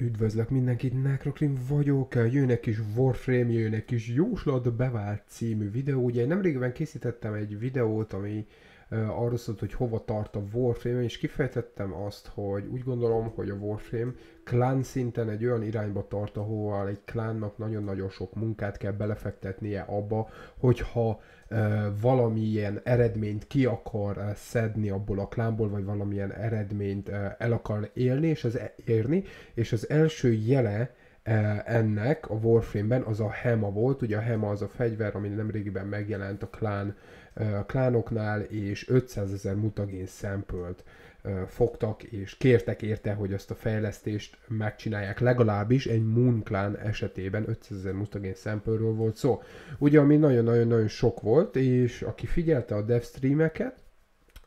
Üdvözlök mindenkit, Necroclean vagyok, jön egy kis Warframe, jön egy kis Jóslat bevált című videó. Ugye nemrégben készítettem egy videót, ami arról szólt, hogy hova tart a Warframe, és kifejtettem azt, hogy úgy gondolom, hogy a Warframe klán szinten egy olyan irányba tart, ahol egy klánnak nagyon-nagyon sok munkát kell belefektetnie abba, hogyha valamilyen eredményt ki akar szedni abból a klánból, vagy valamilyen eredményt el akar élni, és az e- érni, és az első jele E, ennek a Warframe-ben az a HEMA volt, ugye a HEMA az a fegyver, ami nemrégiben megjelent a klán, e, a klánoknál, és 500 ezer mutagén szempölt e, fogtak, és kértek érte, hogy azt a fejlesztést megcsinálják, legalábbis egy Moon klán esetében 500 ezer mutagén szempölről volt szó. Ugye, ami nagyon-nagyon-nagyon sok volt, és aki figyelte a dev streameket,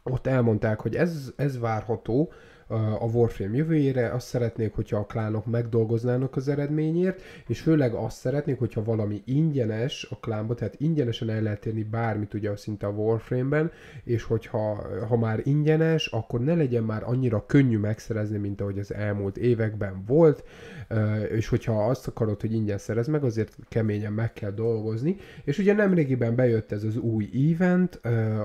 ott elmondták, hogy ez, ez várható, a Warframe jövőjére, azt szeretnék, hogyha a klánok megdolgoznának az eredményért, és főleg azt szeretnék, hogyha valami ingyenes a klánba, tehát ingyenesen el lehet érni bármit ugye szinte a Warframe-ben, és hogyha ha már ingyenes, akkor ne legyen már annyira könnyű megszerezni, mint ahogy az elmúlt években volt, és hogyha azt akarod, hogy ingyen szerez meg, azért keményen meg kell dolgozni, és ugye nemrégiben bejött ez az új event,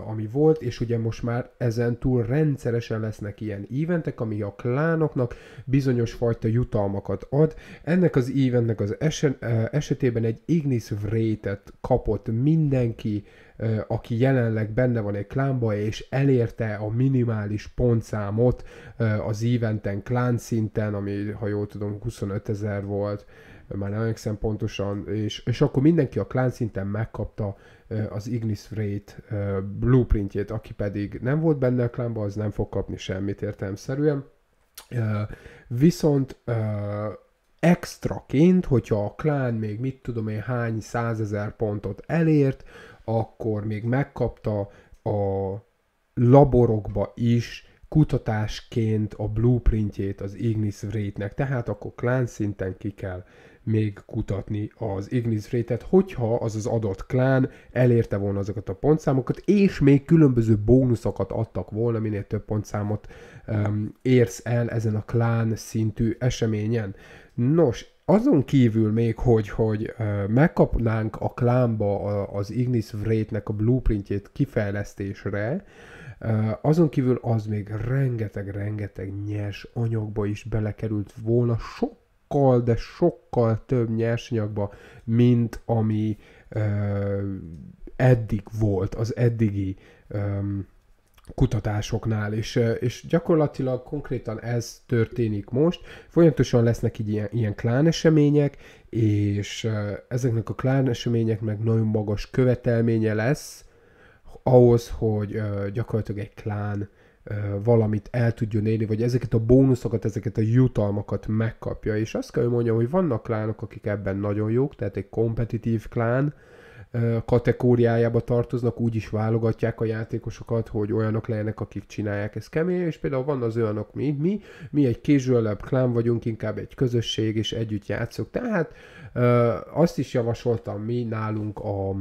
ami volt, és ugye most már ezen túl rendszeresen lesznek ilyen eventek, eventnek, ami a klánoknak bizonyos fajta jutalmakat ad. Ennek az eventnek az esen, esetében egy Ignis Vrétet kapott mindenki, aki jelenleg benne van egy klánba, és elérte a minimális pontszámot az eventen klán szinten, ami ha jól tudom 25 ezer volt, már nem emlékszem pontosan, és, és akkor mindenki a klán szinten megkapta az Ignis Freight blueprintjét, aki pedig nem volt benne a klánban, az nem fog kapni semmit értelemszerűen. Viszont extraként, hogyha a klán még mit tudom én hány százezer pontot elért, akkor még megkapta a laborokba is kutatásként a blueprintjét az Ignis Vrétnek, tehát akkor klán szinten ki kell még kutatni az Ignis Vrétet. hogyha az az adott klán elérte volna azokat a pontszámokat, és még különböző bónuszokat adtak volna, minél több pontszámot um, érsz el ezen a klán szintű eseményen. Nos, azon kívül még, hogy, hogy megkapnánk a klámba az Ignis vrétnek nek a blueprintjét kifejlesztésre, azon kívül az még rengeteg-rengeteg nyers anyagba is belekerült volna, sokkal, de sokkal több nyersanyagba, mint ami eddig volt, az eddigi kutatásoknál, és, és gyakorlatilag konkrétan ez történik most. Folyamatosan lesznek így ilyen, ilyen klán események, és ezeknek a klán eseményeknek nagyon magas követelménye lesz ahhoz, hogy gyakorlatilag egy klán valamit el tudjon élni, vagy ezeket a bónuszokat, ezeket a jutalmakat megkapja. És azt kell, hogy mondjam, hogy vannak klánok, akik ebben nagyon jók, tehát egy kompetitív klán, kategóriájába tartoznak, úgy is válogatják a játékosokat, hogy olyanok legyenek, akik csinálják ezt kemény, és például van az olyanok, mi, mi, mi egy kézsőlebb klán vagyunk, inkább egy közösség, és együtt játszok. Tehát azt is javasoltam mi nálunk a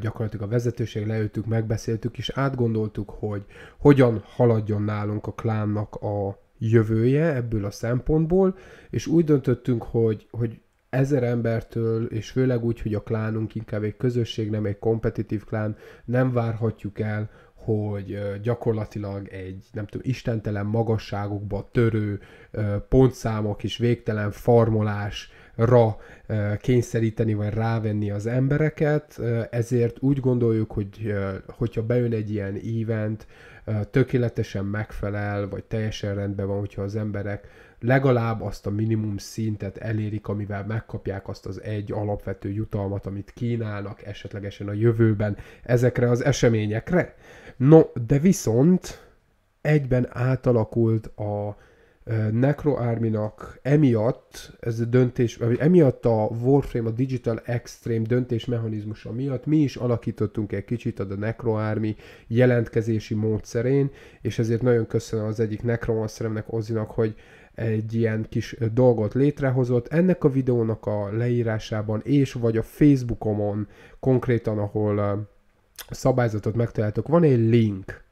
gyakorlatilag a vezetőség leültük, megbeszéltük és átgondoltuk, hogy hogyan haladjon nálunk a klánnak a jövője ebből a szempontból, és úgy döntöttünk, hogy, hogy ezer embertől, és főleg úgy, hogy a klánunk inkább egy közösség, nem egy kompetitív klán, nem várhatjuk el, hogy gyakorlatilag egy, nem tudom, istentelen magasságokba törő pontszámok és végtelen farmolásra kényszeríteni vagy rávenni az embereket, ezért úgy gondoljuk, hogy hogyha bejön egy ilyen event, tökéletesen megfelel, vagy teljesen rendben van, hogyha az emberek legalább azt a minimum szintet elérik, amivel megkapják azt az egy alapvető jutalmat, amit kínálnak esetlegesen a jövőben ezekre az eseményekre. No, de viszont egyben átalakult a Necro Army-nak emiatt ez a döntés, emiatt a Warframe, a Digital Extreme döntés mechanizmusa miatt mi is alakítottunk egy kicsit a Necro Army jelentkezési módszerén, és ezért nagyon köszönöm az egyik Necromanceremnek, Ozinak, hogy egy ilyen kis dolgot létrehozott. Ennek a videónak a leírásában és vagy a Facebookomon konkrétan, ahol a szabályzatot megtaláltok, van egy link,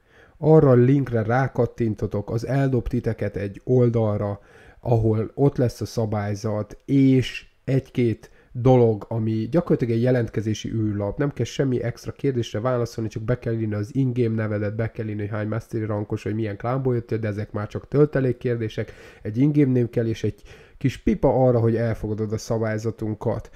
arra a linkre rákattintotok, az eldob titeket egy oldalra, ahol ott lesz a szabályzat, és egy-két dolog, ami gyakorlatilag egy jelentkezési űrlap, nem kell semmi extra kérdésre válaszolni, csak be kell írni az ingém nevedet, be kell írni, hogy hány mastery rankos, hogy milyen klánból jöttél, de ezek már csak töltelék kérdések, egy ingém név kell, és egy kis pipa arra, hogy elfogadod a szabályzatunkat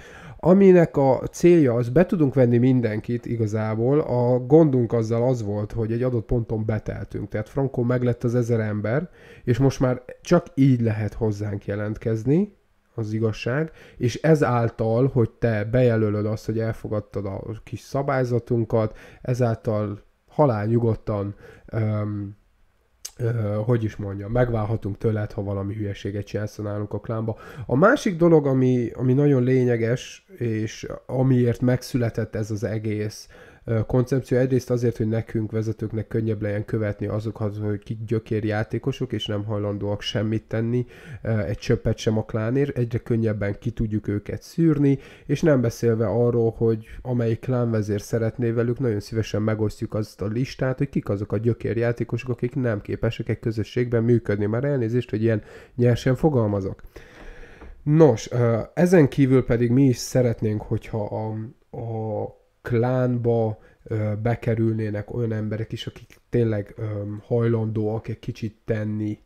aminek a célja az, be tudunk venni mindenkit igazából, a gondunk azzal az volt, hogy egy adott ponton beteltünk, tehát Frankon meglett az ezer ember, és most már csak így lehet hozzánk jelentkezni, az igazság, és ezáltal, hogy te bejelölöd azt, hogy elfogadtad a kis szabályzatunkat, ezáltal halálnyugodtan um, hogy is mondjam, megválhatunk tőled, ha valami hülyeséget csinálsz nálunk a klánba. A másik dolog, ami, ami nagyon lényeges, és amiért megszületett ez az egész koncepció egyrészt azért, hogy nekünk vezetőknek könnyebb legyen követni azokat, hogy kik gyökér játékosok, és nem hajlandóak semmit tenni, egy csöppet sem a klánért, egyre könnyebben ki tudjuk őket szűrni, és nem beszélve arról, hogy amelyik klánvezér szeretné velük, nagyon szívesen megosztjuk azt a listát, hogy kik azok a gyökér játékosok, akik nem képesek egy közösségben működni. Már elnézést, hogy ilyen nyersen fogalmazok. Nos, ezen kívül pedig mi is szeretnénk, hogyha a, a klánba bekerülnének olyan emberek is, akik tényleg hajlandóak egy kicsit tenni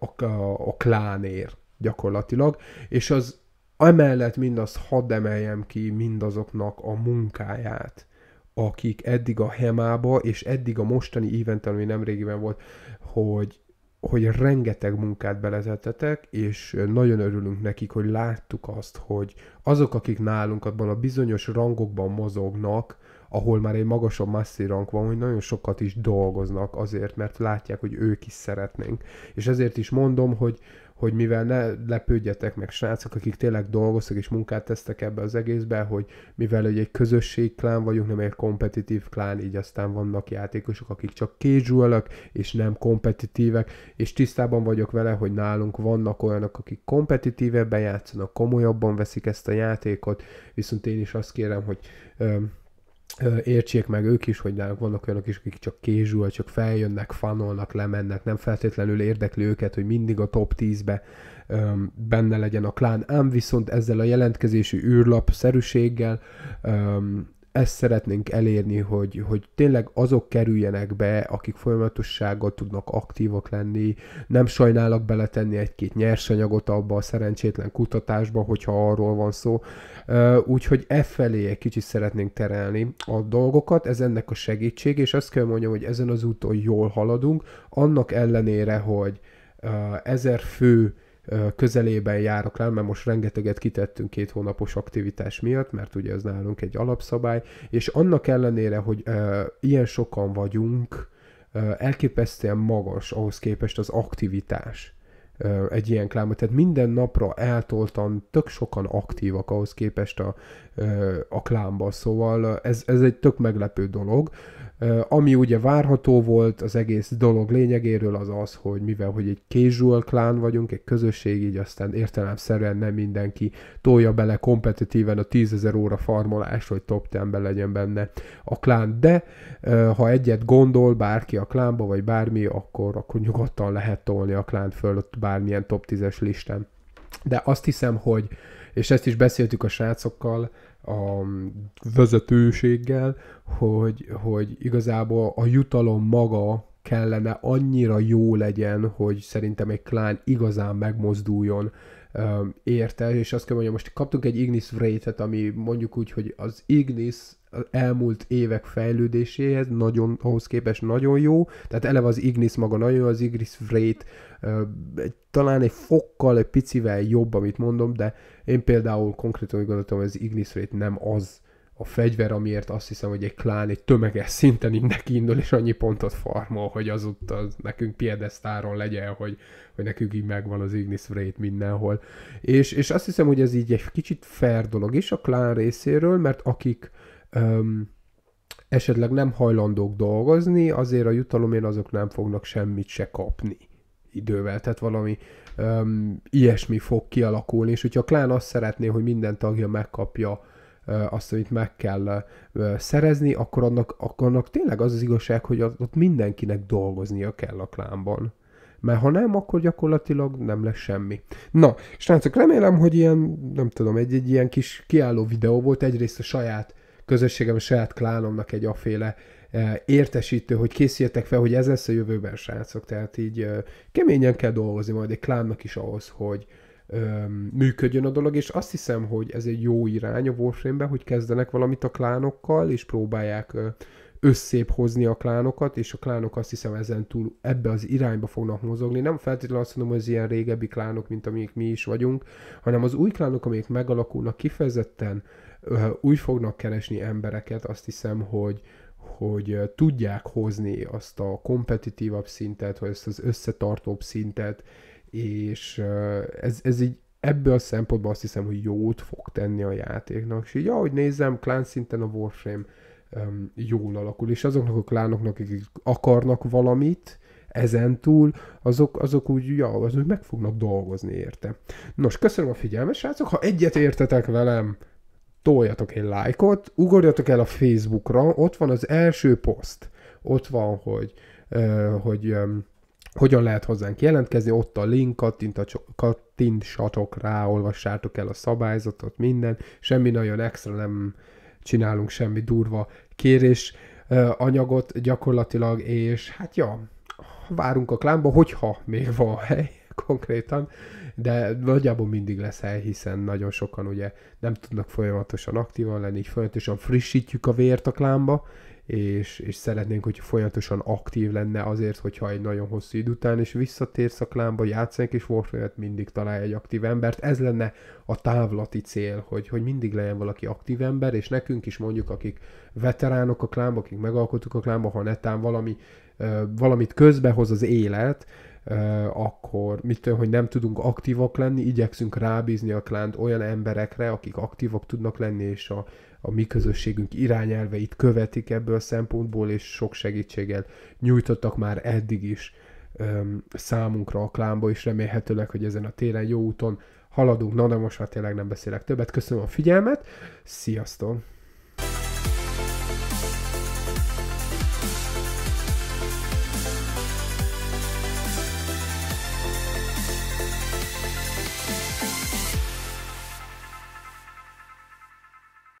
a, a, a klánért gyakorlatilag, és az emellett mindazt hadd emeljem ki mindazoknak a munkáját, akik eddig a Hemába, és eddig a mostani éventen, ami nemrégiben volt, hogy hogy rengeteg munkát belezettetek, és nagyon örülünk nekik, hogy láttuk azt, hogy azok, akik nálunk abban a bizonyos rangokban mozognak, ahol már egy magasabb masszi rang van, hogy nagyon sokat is dolgoznak azért, mert látják, hogy ők is szeretnénk. És ezért is mondom, hogy hogy mivel ne lepődjetek meg srácok, akik tényleg dolgoztak és munkát tesztek ebbe az egészbe, hogy mivel hogy egy közösség klán vagyunk, nem egy kompetitív klán, így aztán vannak játékosok, akik csak casual és nem kompetitívek, és tisztában vagyok vele, hogy nálunk vannak olyanok, akik kompetitívebben játszanak, komolyabban veszik ezt a játékot, viszont én is azt kérem, hogy öm, értsék meg ők is, hogy náluk vannak olyanok is, akik csak kézsúl, csak feljönnek, fanolnak, lemennek, nem feltétlenül érdekli őket, hogy mindig a top 10-be öm, benne legyen a klán, ám viszont ezzel a jelentkezési űrlap szerűséggel öm, ezt szeretnénk elérni, hogy, hogy tényleg azok kerüljenek be, akik folyamatossággal tudnak aktívak lenni, nem sajnálak beletenni egy-két nyersanyagot abba a szerencsétlen kutatásba, hogyha arról van szó. Úgyhogy e felé egy kicsit szeretnénk terelni a dolgokat, ez ennek a segítség, és azt kell mondjam, hogy ezen az úton jól haladunk, annak ellenére, hogy ezer fő közelében járok rá, mert most rengeteget kitettünk két hónapos aktivitás miatt, mert ugye ez nálunk egy alapszabály, és annak ellenére, hogy ilyen sokan vagyunk, elképesztően magas ahhoz képest az aktivitás egy ilyen klámba. Tehát minden napra eltoltan tök sokan aktívak ahhoz képest a, a klámba, szóval ez, ez egy tök meglepő dolog. Ami ugye várható volt az egész dolog lényegéről az az, hogy mivel hogy egy casual klán vagyunk, egy közösség, így aztán értelemszerűen nem mindenki tolja bele kompetitíven a 10.000 óra farmolás, hogy top 10-ben legyen benne a klán, de ha egyet gondol bárki a klánba, vagy bármi, akkor, akkor nyugodtan lehet tolni a klán fölött bármilyen top 10-es listán. De azt hiszem, hogy, és ezt is beszéltük a srácokkal, a vezetőséggel, hogy, hogy igazából a jutalom maga kellene annyira jó legyen, hogy szerintem egy klán igazán megmozduljon érte, és azt kell mondjam, most kaptunk egy Ignis Wraith-et, ami mondjuk úgy, hogy az Ignis elmúlt évek fejlődéséhez nagyon, ahhoz képest nagyon jó, tehát eleve az Ignis maga nagyon jó, az Ignis Wraith talán egy fokkal, egy picivel jobb, amit mondom, de én például konkrétan úgy gondoltam, hogy az Ignis Wraith nem az, a fegyver, amiért azt hiszem, hogy egy klán egy tömeges szinten neki indul, és annyi pontot farmol, hogy az ott az nekünk piedesztáron legyen, hogy, hogy nekünk így megvan az Ignis Wraith mindenhol. És, és azt hiszem, hogy ez így egy kicsit fair dolog is a klán részéről, mert akik öm, esetleg nem hajlandók dolgozni, azért a jutalomért azok nem fognak semmit se kapni idővel, tehát valami öm, ilyesmi fog kialakulni, és hogyha a klán azt szeretné, hogy minden tagja megkapja azt, amit meg kell szerezni, akkor annak, akkor annak tényleg az az igazság, hogy ott mindenkinek dolgoznia kell a klánban mert ha nem, akkor gyakorlatilag nem lesz semmi. Na, srácok, remélem, hogy ilyen, nem tudom, egy-egy ilyen kis kiálló videó volt, egyrészt a saját közösségem, a saját klánomnak egy aféle értesítő, hogy készüljetek fel, hogy ez lesz a jövőben, srácok, tehát így keményen kell dolgozni majd egy klánnak is ahhoz, hogy, működjön a dolog, és azt hiszem, hogy ez egy jó irány a warframe hogy kezdenek valamit a klánokkal, és próbálják összép hozni a klánokat, és a klánok azt hiszem ezen túl ebbe az irányba fognak mozogni. Nem feltétlenül azt mondom, hogy ez ilyen régebbi klánok, mint amik mi is vagyunk, hanem az új klánok, amik megalakulnak kifejezetten úgy fognak keresni embereket, azt hiszem, hogy, hogy tudják hozni azt a kompetitívabb szintet, vagy ezt az összetartóbb szintet, és ez, ez így ebből a szempontból azt hiszem, hogy jót fog tenni a játéknak, és így ahogy nézem, klán szinten a Warframe um, jól alakul, és azoknak a klánoknak, akik akarnak valamit, ezen túl, azok, azok úgy, ja, azok meg fognak dolgozni érte. Nos, köszönöm a figyelmet, srácok, ha egyet értetek velem, toljatok egy lájkot, ugorjatok el a Facebookra, ott van az első poszt, ott van, hogy, uh, hogy um, hogyan lehet hozzánk jelentkezni? Ott a link, kattintsatok rá, olvassátok el a szabályzatot, minden. Semmi nagyon extra, nem csinálunk semmi durva kérés anyagot gyakorlatilag, és hát ja, várunk a klámba. hogyha még van hely konkrétan, de nagyjából mindig lesz hely, hiszen nagyon sokan ugye nem tudnak folyamatosan aktívan lenni, így folyamatosan frissítjük a vért a klámba, és, és szeretnénk, hogy folyamatosan aktív lenne azért, hogyha egy nagyon hosszú idő után is visszatér klánba, játszanak, és Warframe-et mindig találj egy aktív embert. Ez lenne a távlati cél, hogy, hogy mindig legyen valaki aktív ember, és nekünk is mondjuk, akik veteránok a klánba, akik megalkottuk a klánba, ha netán valami, valamit közbehoz az élet, akkor mit tudom, hogy nem tudunk aktívak lenni, igyekszünk rábízni a klánt olyan emberekre, akik aktívak tudnak lenni, és a a mi közösségünk irányelveit követik ebből a szempontból, és sok segítséget nyújtottak már eddig is öm, számunkra a klámba, és remélhetőleg, hogy ezen a téren jó úton haladunk. Na, de most már tényleg nem beszélek többet. Köszönöm a figyelmet, sziasztok!